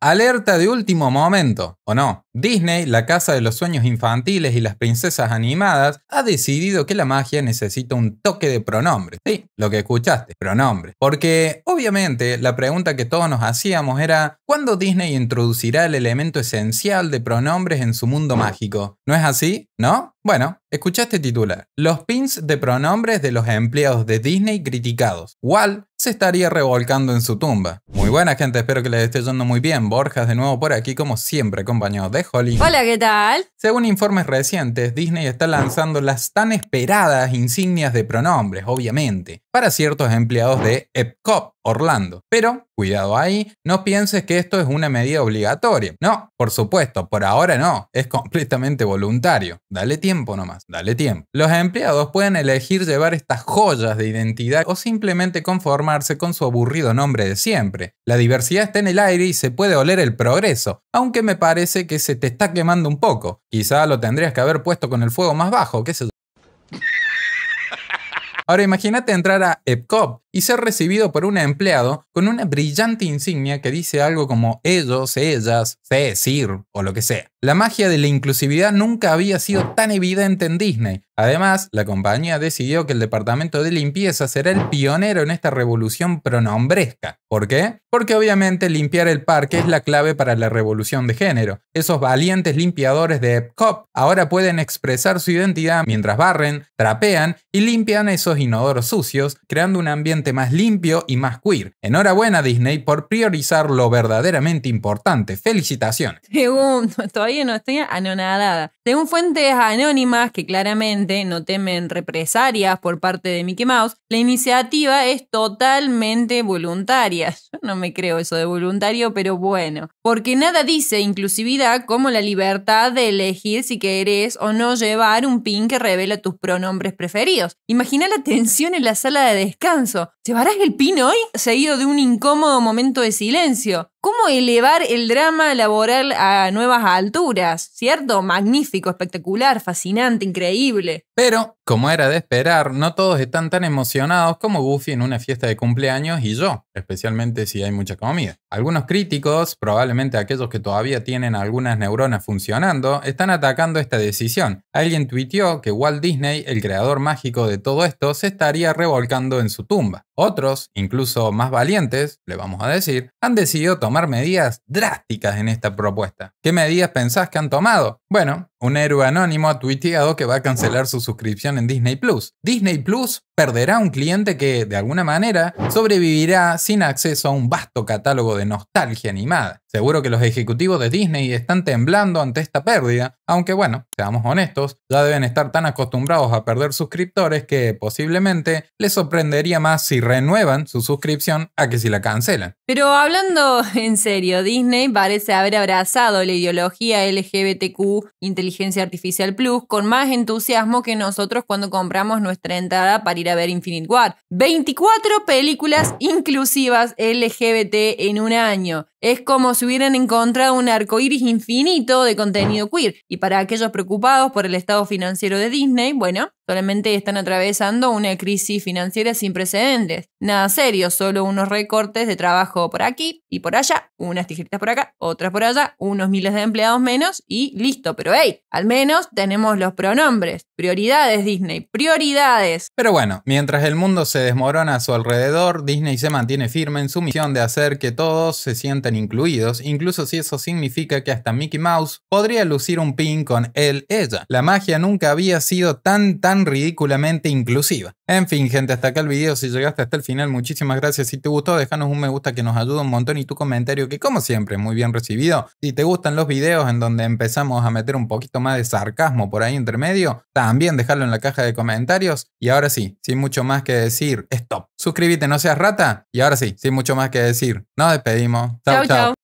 Alerta de último momento, ¿o no? Disney, la casa de los sueños infantiles y las princesas animadas, ha decidido que la magia necesita un toque de pronombre. Sí, lo que escuchaste, pronombre. Porque, obviamente, la pregunta que todos nos hacíamos era, ¿cuándo Disney introducirá el elemento esencial de pronombres en su mundo mágico? ¿No es así? ¿No? Bueno, escuchaste titular. Los pins de pronombres de los empleados de Disney criticados. Walt se estaría revolcando en su tumba. Muy buena gente, espero que les esté yendo muy bien. Borjas de nuevo por aquí como siempre compañeros de Holly. Hola, ¿qué tal? Según informes recientes, Disney está lanzando las tan esperadas insignias de pronombres, obviamente para ciertos empleados de EPCOP Orlando. Pero, cuidado ahí, no pienses que esto es una medida obligatoria. No, por supuesto, por ahora no, es completamente voluntario. Dale tiempo nomás, dale tiempo. Los empleados pueden elegir llevar estas joyas de identidad o simplemente conformarse con su aburrido nombre de siempre. La diversidad está en el aire y se puede oler el progreso, aunque me parece que se te está quemando un poco. Quizá lo tendrías que haber puesto con el fuego más bajo, que es Ahora imagínate entrar a EPCOP y ser recibido por un empleado con una brillante insignia que dice algo como ellos, ellas, sir o lo que sea. La magia de la inclusividad nunca había sido tan evidente en Disney. Además, la compañía decidió que el departamento de limpieza será el pionero en esta revolución pronombresca. ¿Por qué? Porque obviamente limpiar el parque es la clave para la revolución de género. Esos valientes limpiadores de Epcot ahora pueden expresar su identidad mientras barren, trapean y limpian esos inodoros sucios, creando un ambiente más limpio y más queer. Enhorabuena Disney por priorizar lo verdaderamente importante. Felicitaciones. no estoy anonadada. Según fuentes anónimas que claramente no temen represalias por parte de Mickey Mouse, la iniciativa es totalmente voluntaria. Yo no me creo eso de voluntario, pero bueno. Porque nada dice inclusividad como la libertad de elegir si querés o no llevar un pin que revela tus pronombres preferidos. Imagina la tensión en la sala de descanso. ¿Llevarás el pino hoy? Seguido de un incómodo momento de silencio. ¿Cómo elevar el drama laboral a nuevas alturas? ¿Cierto? Magnífico, espectacular, fascinante, increíble. Pero, como era de esperar, no todos están tan emocionados como Buffy en una fiesta de cumpleaños y yo, especialmente si hay mucha comida. Algunos críticos, probablemente aquellos que todavía tienen algunas neuronas funcionando, están atacando esta decisión. Alguien tuiteó que Walt Disney, el creador mágico de todo esto, se estaría revolcando en su tumba. Otros, incluso más valientes, le vamos a decir, han decidido tomar medidas drásticas en esta propuesta. ¿Qué medidas pensás que han tomado? Bueno, un héroe anónimo ha tuiteado que va a cancelar su suscripción en Disney Plus. Disney Plus perderá un cliente que, de alguna manera, sobrevivirá sin acceso a un vasto catálogo de nostalgia animada. Seguro que los ejecutivos de Disney están temblando ante esta pérdida, aunque bueno, seamos honestos, ya deben estar tan acostumbrados a perder suscriptores que posiblemente les sorprendería más si renuevan su suscripción a que si la cancelan. Pero hablando en serio, Disney parece haber abrazado la ideología LGBTQ Inteligencia Artificial Plus con más entusiasmo que nosotros cuando compramos nuestra entrada para ir a ver Infinite War. 24 películas inclusivas LGBT en un año. Es como hubieran encontrado un iris infinito de contenido queer. Y para aquellos preocupados por el estado financiero de Disney, bueno, Solamente están atravesando una crisis financiera sin precedentes. Nada serio, solo unos recortes de trabajo por aquí y por allá, unas tijeritas por acá, otras por allá, unos miles de empleados menos y listo. Pero hey, al menos tenemos los pronombres. Prioridades, Disney, prioridades. Pero bueno, mientras el mundo se desmorona a su alrededor, Disney se mantiene firme en su misión de hacer que todos se sientan incluidos, incluso si eso significa que hasta Mickey Mouse podría lucir un pin con él, ella. La magia nunca había sido tan, tan ridículamente inclusiva. En fin, gente, hasta acá el video. Si llegaste hasta el final, muchísimas gracias. Si te gustó, déjanos un me gusta que nos ayuda un montón y tu comentario que, como siempre, muy bien recibido. Si te gustan los videos en donde empezamos a meter un poquito más de sarcasmo por ahí intermedio, también dejarlo en la caja de comentarios. Y ahora sí, sin mucho más que decir, stop. Suscríbete, no seas rata. Y ahora sí, sin mucho más que decir, nos despedimos. chao. chao.